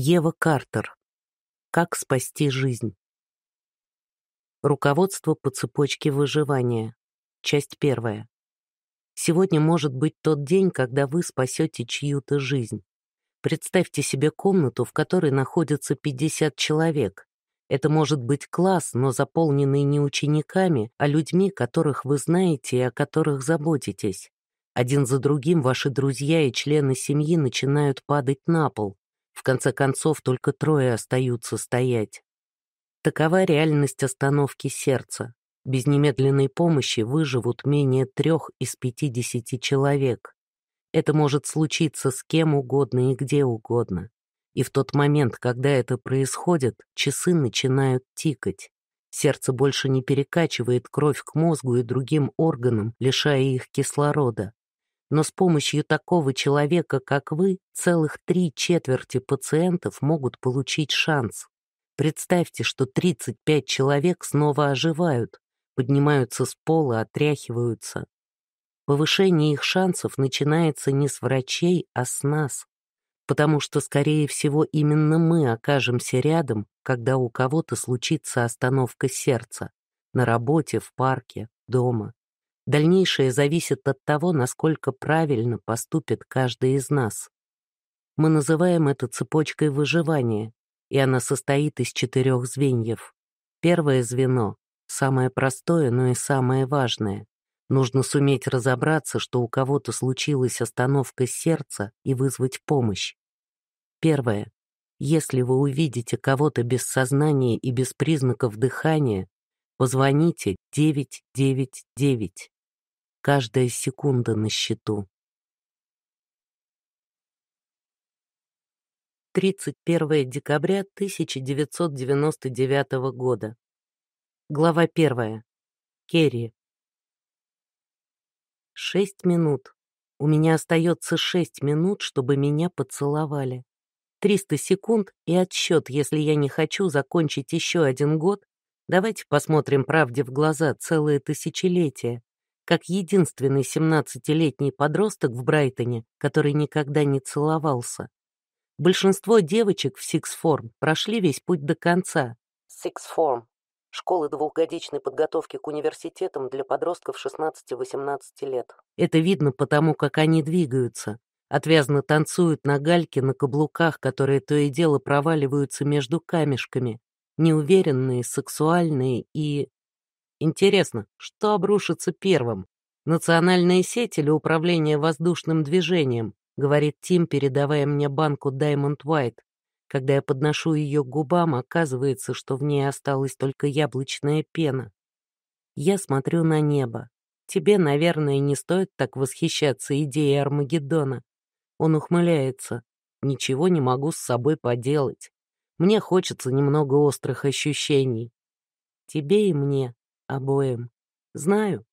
Ева Картер. Как спасти жизнь. Руководство по цепочке выживания. Часть первая. Сегодня может быть тот день, когда вы спасете чью-то жизнь. Представьте себе комнату, в которой находится 50 человек. Это может быть класс, но заполненный не учениками, а людьми, которых вы знаете и о которых заботитесь. Один за другим ваши друзья и члены семьи начинают падать на пол, в конце концов, только трое остаются стоять. Такова реальность остановки сердца. Без немедленной помощи выживут менее трех из пятидесяти человек. Это может случиться с кем угодно и где угодно. И в тот момент, когда это происходит, часы начинают тикать. Сердце больше не перекачивает кровь к мозгу и другим органам, лишая их кислорода. Но с помощью такого человека, как вы, целых три четверти пациентов могут получить шанс. Представьте, что 35 человек снова оживают, поднимаются с пола, отряхиваются. Повышение их шансов начинается не с врачей, а с нас, потому что, скорее всего, именно мы окажемся рядом, когда у кого-то случится остановка сердца, на работе, в парке, дома. Дальнейшее зависит от того, насколько правильно поступит каждый из нас. Мы называем это цепочкой выживания, и она состоит из четырех звеньев. Первое звено — самое простое, но и самое важное. Нужно суметь разобраться, что у кого-то случилась остановка сердца и вызвать помощь. Первое. Если вы увидите кого-то без сознания и без признаков дыхания, позвоните 999 каждая секунда на счету. 31 декабря 1999 года. Глава 1. Керри. Шесть минут. У меня остается шесть минут, чтобы меня поцеловали. 300 секунд и отсчет, если я не хочу закончить еще один год. Давайте посмотрим правде в глаза целое тысячелетие как единственный 17-летний подросток в Брайтоне, который никогда не целовался. Большинство девочек в Сиксформ прошли весь путь до конца. Сиксформ — школы двухгодичной подготовки к университетам для подростков 16-18 лет. Это видно потому, как они двигаются. Отвязно танцуют на гальке на каблуках, которые то и дело проваливаются между камешками. Неуверенные, сексуальные и Интересно, что обрушится первым? Национальные сети или управление воздушным движением? Говорит Тим, передавая мне банку Diamond White. Когда я подношу ее к губам, оказывается, что в ней осталась только яблочная пена. Я смотрю на небо. Тебе, наверное, не стоит так восхищаться идеей Армагеддона. Он ухмыляется. Ничего не могу с собой поделать. Мне хочется немного острых ощущений. Тебе и мне обоим. Знаю.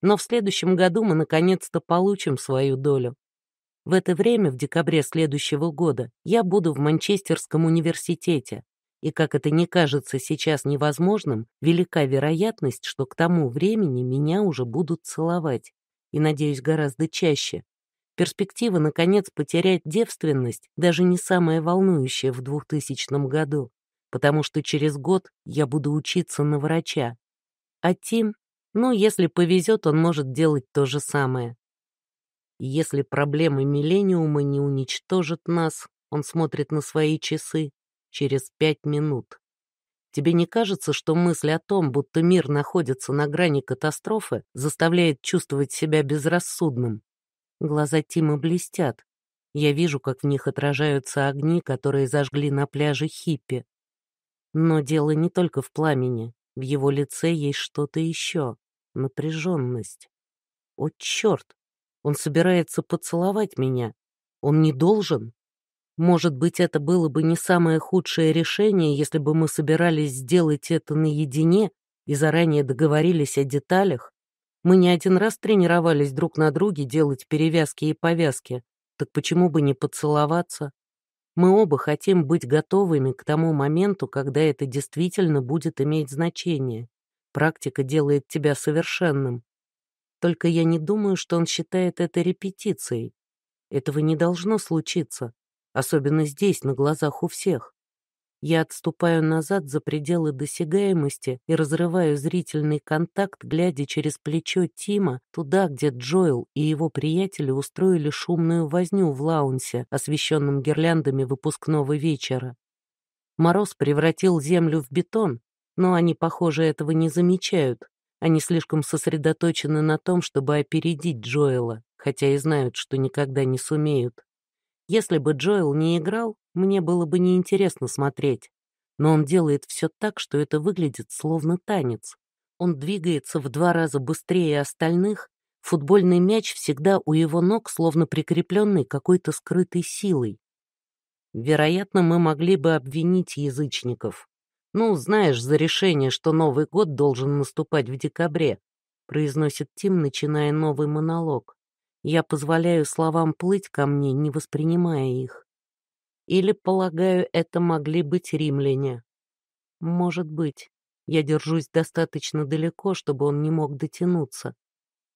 Но в следующем году мы наконец-то получим свою долю. В это время, в декабре следующего года, я буду в Манчестерском университете. И как это не кажется сейчас невозможным, велика вероятность, что к тому времени меня уже будут целовать. И, надеюсь, гораздо чаще. Перспектива, наконец, потерять девственность даже не самая волнующая в 2000 году, потому что через год я буду учиться на врача, а Тим, ну, если повезет, он может делать то же самое. Если проблемы миллениума не уничтожат нас, он смотрит на свои часы через пять минут. Тебе не кажется, что мысль о том, будто мир находится на грани катастрофы, заставляет чувствовать себя безрассудным? Глаза Тима блестят. Я вижу, как в них отражаются огни, которые зажгли на пляже хиппи. Но дело не только в пламени. В его лице есть что-то еще. Напряженность. О, черт! Он собирается поцеловать меня. Он не должен. Может быть, это было бы не самое худшее решение, если бы мы собирались сделать это наедине и заранее договорились о деталях. Мы не один раз тренировались друг на друге делать перевязки и повязки. Так почему бы не поцеловаться? Мы оба хотим быть готовыми к тому моменту, когда это действительно будет иметь значение. Практика делает тебя совершенным. Только я не думаю, что он считает это репетицией. Этого не должно случиться, особенно здесь, на глазах у всех. Я отступаю назад за пределы досягаемости и разрываю зрительный контакт, глядя через плечо Тима туда, где Джоэл и его приятели устроили шумную возню в лаунсе, освещенном гирляндами выпускного вечера. Мороз превратил землю в бетон, но они, похоже, этого не замечают. Они слишком сосредоточены на том, чтобы опередить Джоэла, хотя и знают, что никогда не сумеют. Если бы Джоэл не играл, мне было бы неинтересно смотреть. Но он делает все так, что это выглядит словно танец. Он двигается в два раза быстрее остальных, футбольный мяч всегда у его ног, словно прикрепленный какой-то скрытой силой. Вероятно, мы могли бы обвинить язычников. Ну, знаешь, за решение, что Новый год должен наступать в декабре, произносит Тим, начиная новый монолог. Я позволяю словам плыть ко мне, не воспринимая их. Или, полагаю, это могли быть римляне. Может быть. Я держусь достаточно далеко, чтобы он не мог дотянуться.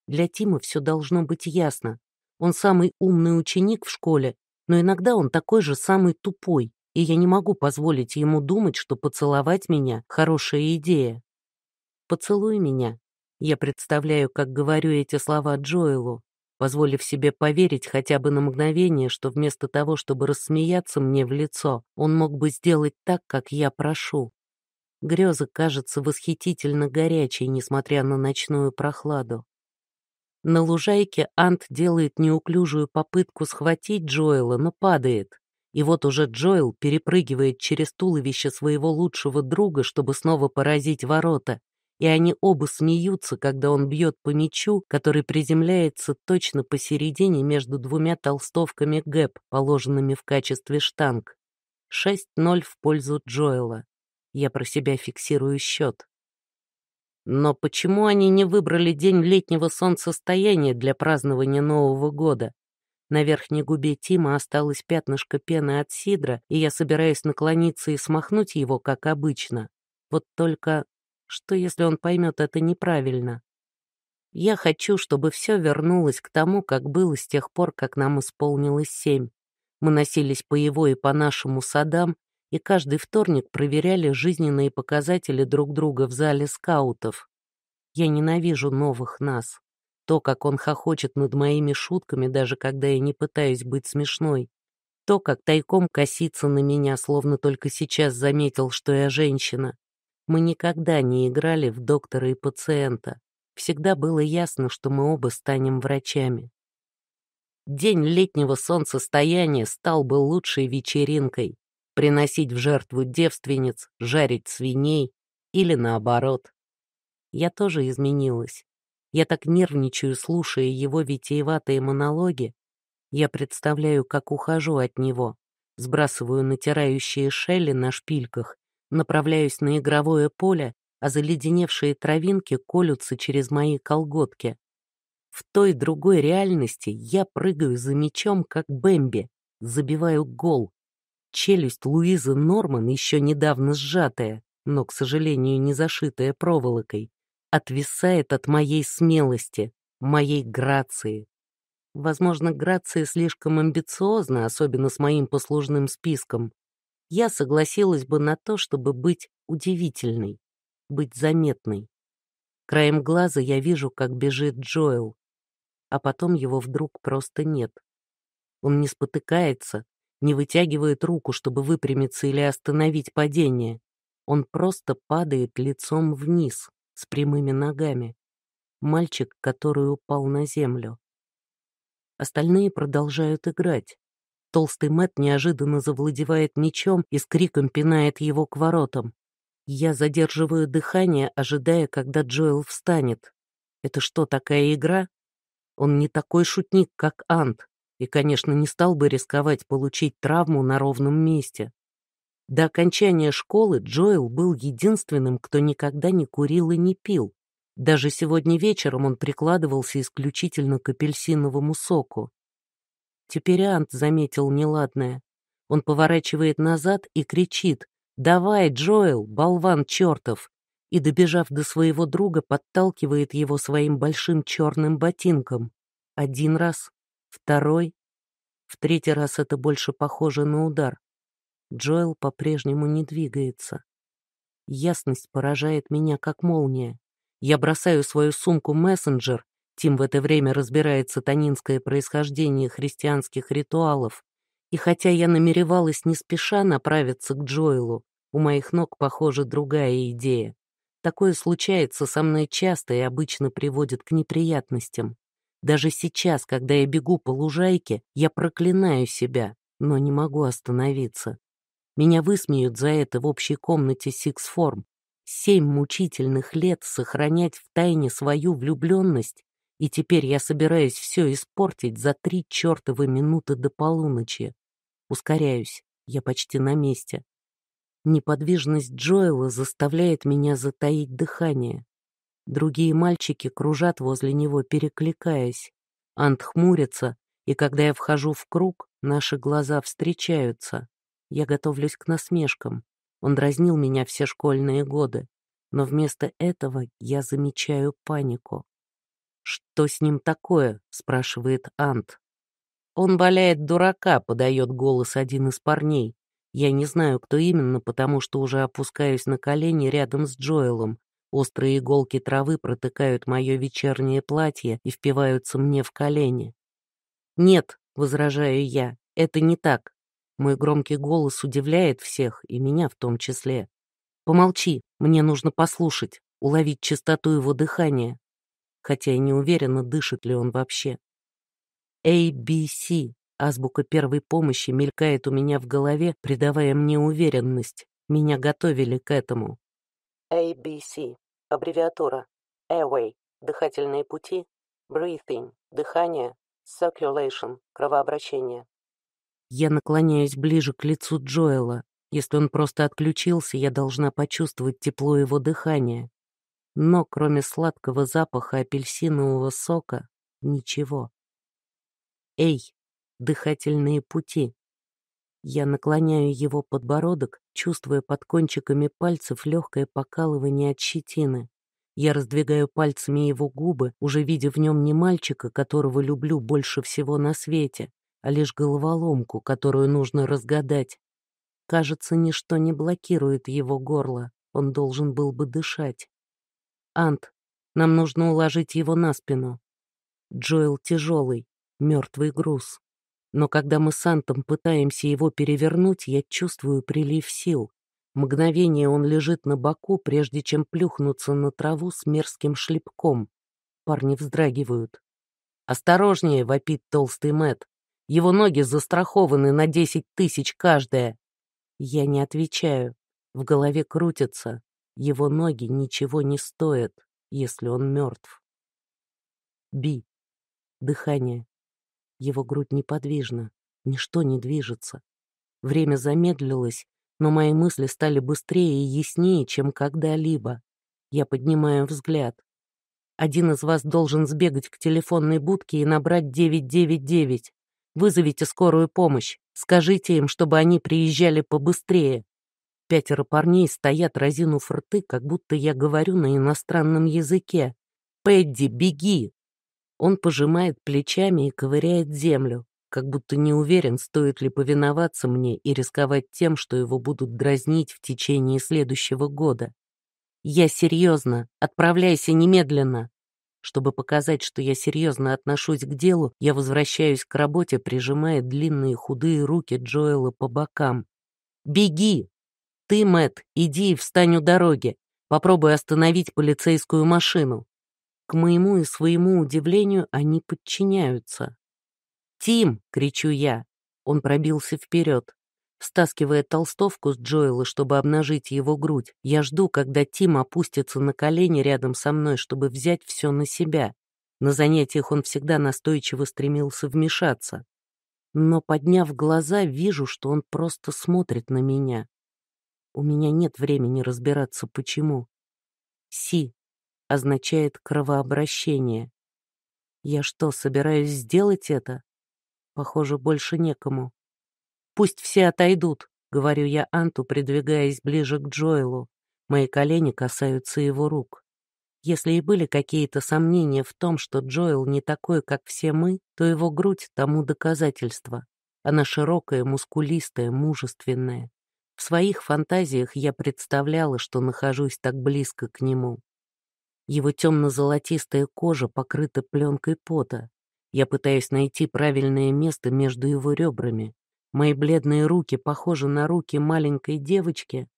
Для Тима все должно быть ясно. Он самый умный ученик в школе, но иногда он такой же самый тупой, и я не могу позволить ему думать, что поцеловать меня — хорошая идея. «Поцелуй меня». Я представляю, как говорю эти слова Джоэлу позволив себе поверить хотя бы на мгновение, что вместо того, чтобы рассмеяться мне в лицо, он мог бы сделать так, как я прошу. Греза кажется восхитительно горячей, несмотря на ночную прохладу. На лужайке Ант делает неуклюжую попытку схватить Джоэла, но падает. И вот уже Джоэл перепрыгивает через туловище своего лучшего друга, чтобы снова поразить ворота, и они оба смеются, когда он бьет по мячу, который приземляется точно посередине между двумя толстовками гэп, положенными в качестве штанг. 6-0 в пользу Джоэла. Я про себя фиксирую счет. Но почему они не выбрали день летнего солнцестояния для празднования Нового года? На верхней губе Тима осталось пятнышко пены от сидра, и я собираюсь наклониться и смахнуть его, как обычно. Вот только что, если он поймет это неправильно? Я хочу, чтобы все вернулось к тому, как было с тех пор, как нам исполнилось семь. Мы носились по его и по нашему садам, и каждый вторник проверяли жизненные показатели друг друга в зале скаутов. Я ненавижу новых нас. То, как он хохочет над моими шутками, даже когда я не пытаюсь быть смешной. То, как тайком косится на меня, словно только сейчас заметил, что я женщина. Мы никогда не играли в доктора и пациента. Всегда было ясно, что мы оба станем врачами. День летнего солнцестояния стал бы лучшей вечеринкой. Приносить в жертву девственниц, жарить свиней или наоборот. Я тоже изменилась. Я так нервничаю, слушая его витиеватые монологи. Я представляю, как ухожу от него, сбрасываю натирающие шелли на шпильках Направляюсь на игровое поле, а заледеневшие травинки колются через мои колготки. В той другой реальности я прыгаю за мечом, как Бэмби, забиваю гол. Челюсть Луизы Норман, еще недавно сжатая, но, к сожалению, не зашитая проволокой, отвисает от моей смелости, моей грации. Возможно, грация слишком амбициозна, особенно с моим послужным списком, я согласилась бы на то, чтобы быть удивительной, быть заметной. Краем глаза я вижу, как бежит Джоэл, а потом его вдруг просто нет. Он не спотыкается, не вытягивает руку, чтобы выпрямиться или остановить падение. Он просто падает лицом вниз, с прямыми ногами. Мальчик, который упал на землю. Остальные продолжают играть. Толстый Мэт неожиданно завладевает мечом и с криком пинает его к воротам. Я задерживаю дыхание, ожидая, когда Джоэл встанет. Это что, такая игра? Он не такой шутник, как Ант, и, конечно, не стал бы рисковать получить травму на ровном месте. До окончания школы Джоэл был единственным, кто никогда не курил и не пил. Даже сегодня вечером он прикладывался исключительно к апельсиновому соку. Тюпериант заметил неладное. Он поворачивает назад и кричит «Давай, Джоэл, болван чертов!» и, добежав до своего друга, подталкивает его своим большим черным ботинком. Один раз, второй. В третий раз это больше похоже на удар. Джоэл по-прежнему не двигается. Ясность поражает меня, как молния. Я бросаю свою сумку-мессенджер Тим в это время разбирает сатанинское происхождение христианских ритуалов, и хотя я намеревалась не спеша направиться к Джоэлу, у моих ног, похоже, другая идея. Такое случается со мной часто и обычно приводит к неприятностям. Даже сейчас, когда я бегу по лужайке, я проклинаю себя, но не могу остановиться. Меня высмеют за это в общей комнате Сиксформ. Семь мучительных лет сохранять в тайне свою влюбленность и теперь я собираюсь все испортить за три чертовы минуты до полуночи. Ускоряюсь, я почти на месте. Неподвижность Джоэла заставляет меня затаить дыхание. Другие мальчики кружат возле него, перекликаясь. Ант хмурится, и когда я вхожу в круг, наши глаза встречаются. Я готовлюсь к насмешкам. Он дразнил меня все школьные годы. Но вместо этого я замечаю панику. «Что с ним такое?» — спрашивает Ант. «Он валяет дурака», — подает голос один из парней. Я не знаю, кто именно, потому что уже опускаюсь на колени рядом с Джоэлом. Острые иголки травы протыкают мое вечернее платье и впиваются мне в колени. «Нет», — возражаю я, — «это не так». Мой громкий голос удивляет всех, и меня в том числе. «Помолчи, мне нужно послушать, уловить чистоту его дыхания» хотя и не уверена, дышит ли он вообще. ABC, азбука первой помощи, мелькает у меня в голове, придавая мне уверенность. Меня готовили к этому. ABC, аббревиатура. Airway, дыхательные пути. Breathing, дыхание. Circulation, кровообращение. Я наклоняюсь ближе к лицу Джоэла. Если он просто отключился, я должна почувствовать тепло его дыхания но кроме сладкого запаха апельсинового сока ничего. «Эй, дыхательные пути!» Я наклоняю его подбородок, чувствуя под кончиками пальцев легкое покалывание от щетины. Я раздвигаю пальцами его губы, уже видя в нем не мальчика, которого люблю больше всего на свете, а лишь головоломку, которую нужно разгадать. Кажется, ничто не блокирует его горло, он должен был бы дышать. Ант, нам нужно уложить его на спину. Джоэл тяжелый, мертвый груз. Но когда мы с Антом пытаемся его перевернуть, я чувствую прилив сил. Мгновение он лежит на боку, прежде чем плюхнуться на траву с мерзким шлепком. Парни вздрагивают. «Осторожнее!» — вопит толстый Мэт. «Его ноги застрахованы на десять тысяч каждая!» Я не отвечаю. В голове крутится. Его ноги ничего не стоят, если он мертв. Би. Дыхание. Его грудь неподвижна, ничто не движется. Время замедлилось, но мои мысли стали быстрее и яснее, чем когда-либо. Я поднимаю взгляд. Один из вас должен сбегать к телефонной будке и набрать 999. Вызовите скорую помощь. Скажите им, чтобы они приезжали побыстрее. Пятеро парней стоят, разинув рты, как будто я говорю на иностранном языке. «Пэдди, беги!» Он пожимает плечами и ковыряет землю, как будто не уверен, стоит ли повиноваться мне и рисковать тем, что его будут дразнить в течение следующего года. «Я серьезно. Отправляйся немедленно!» Чтобы показать, что я серьезно отношусь к делу, я возвращаюсь к работе, прижимая длинные худые руки Джоэла по бокам. «Беги!» Ты, Мэт, иди и встань у дороги. Попробуй остановить полицейскую машину. К моему и своему удивлению они подчиняются. «Тим!» — кричу я. Он пробился вперед. Стаскивая толстовку с Джоэла, чтобы обнажить его грудь, я жду, когда Тим опустится на колени рядом со мной, чтобы взять все на себя. На занятиях он всегда настойчиво стремился вмешаться. Но, подняв глаза, вижу, что он просто смотрит на меня. У меня нет времени разбираться, почему. «Си» означает кровообращение. Я что, собираюсь сделать это? Похоже, больше некому. «Пусть все отойдут», — говорю я Анту, придвигаясь ближе к Джоэлу. Мои колени касаются его рук. Если и были какие-то сомнения в том, что Джоэл не такой, как все мы, то его грудь тому доказательство. Она широкая, мускулистая, мужественная. В своих фантазиях я представляла, что нахожусь так близко к нему. Его темно-золотистая кожа покрыта пленкой пота. Я пытаюсь найти правильное место между его ребрами. Мои бледные руки похожи на руки маленькой девочки,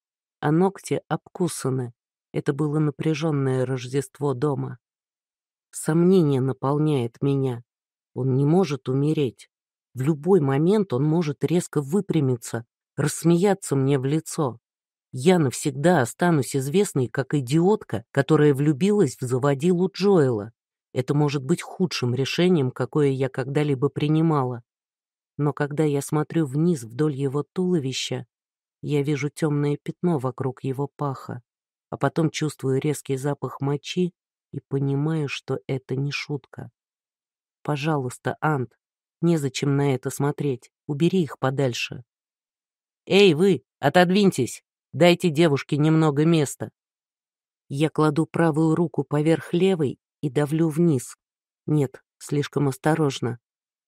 а ногти обкусаны. Это было напряженное Рождество дома. Сомнение наполняет меня. Он не может умереть. В любой момент он может резко выпрямиться, рассмеяться мне в лицо. Я навсегда останусь известной как идиотка, которая влюбилась в заводилу Джоэла. Это может быть худшим решением, какое я когда-либо принимала. Но когда я смотрю вниз вдоль его туловища, я вижу темное пятно вокруг его паха, а потом чувствую резкий запах мочи и понимаю, что это не шутка. Пожалуйста, Ант, незачем на это смотреть, убери их подальше. «Эй, вы, отодвиньтесь! Дайте девушке немного места!» Я кладу правую руку поверх левой и давлю вниз. Нет, слишком осторожно.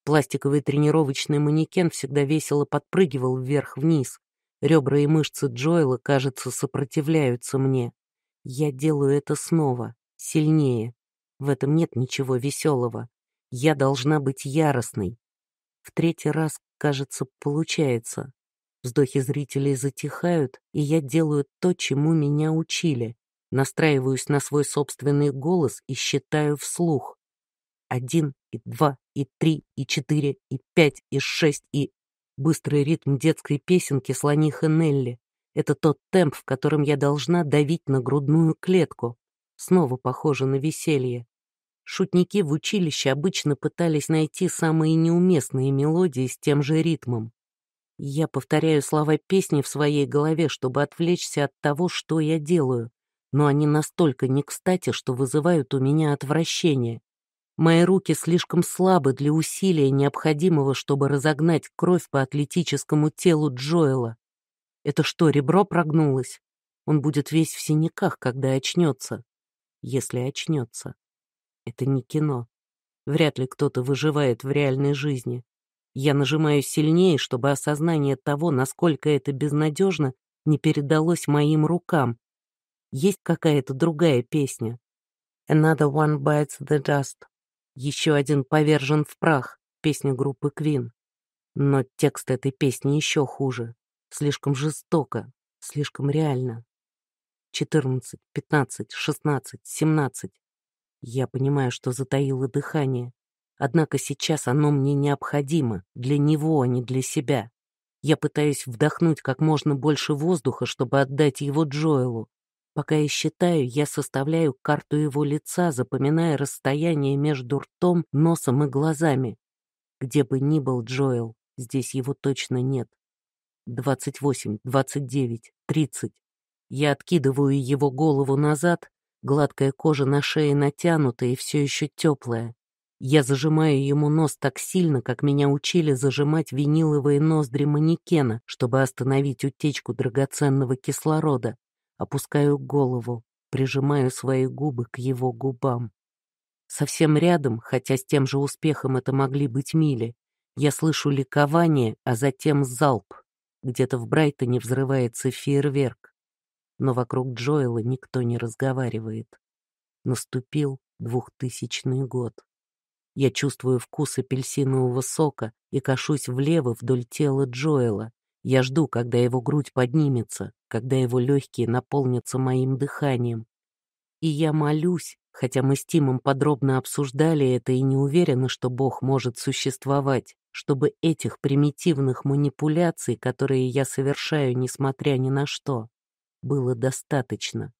Пластиковый тренировочный манекен всегда весело подпрыгивал вверх-вниз. Ребра и мышцы Джоэла, кажется, сопротивляются мне. Я делаю это снова, сильнее. В этом нет ничего веселого. Я должна быть яростной. В третий раз, кажется, получается. Вздохи зрителей затихают, и я делаю то, чему меня учили. Настраиваюсь на свой собственный голос и считаю вслух. Один, и два, и три, и четыре, и пять, и шесть, и... Быстрый ритм детской песенки слониха Нелли. Это тот темп, в котором я должна давить на грудную клетку. Снова похоже на веселье. Шутники в училище обычно пытались найти самые неуместные мелодии с тем же ритмом. Я повторяю слова песни в своей голове, чтобы отвлечься от того, что я делаю, но они настолько не кстати, что вызывают у меня отвращение. Мои руки слишком слабы для усилия, необходимого, чтобы разогнать кровь по атлетическому телу Джоэла. Это что, ребро прогнулось? Он будет весь в синяках, когда очнется. Если очнется. Это не кино. Вряд ли кто-то выживает в реальной жизни. Я нажимаю сильнее, чтобы осознание того, насколько это безнадежно, не передалось моим рукам. Есть какая-то другая песня. Another one bites the dust. Еще один повержен в прах. Песня группы Queen. Но текст этой песни еще хуже. Слишком жестоко, слишком реально. 14, 15, 16, 17. Я понимаю, что затаило дыхание. Однако сейчас оно мне необходимо, для него, а не для себя. Я пытаюсь вдохнуть как можно больше воздуха, чтобы отдать его Джоэлу. Пока я считаю, я составляю карту его лица, запоминая расстояние между ртом, носом и глазами. Где бы ни был Джоэл, здесь его точно нет. 28, 29, 30. Я откидываю его голову назад, гладкая кожа на шее натянута и все еще теплая. Я зажимаю ему нос так сильно, как меня учили зажимать виниловые ноздри манекена, чтобы остановить утечку драгоценного кислорода. Опускаю голову, прижимаю свои губы к его губам. Совсем рядом, хотя с тем же успехом это могли быть мили, я слышу ликование, а затем залп. Где-то в Брайтоне взрывается фейерверк. Но вокруг Джоэла никто не разговаривает. Наступил двухтысячный год. Я чувствую вкус апельсинового сока и кашусь влево вдоль тела Джоэла. Я жду, когда его грудь поднимется, когда его легкие наполнятся моим дыханием. И я молюсь, хотя мы с Тимом подробно обсуждали это и не уверены, что Бог может существовать, чтобы этих примитивных манипуляций, которые я совершаю, несмотря ни на что, было достаточно.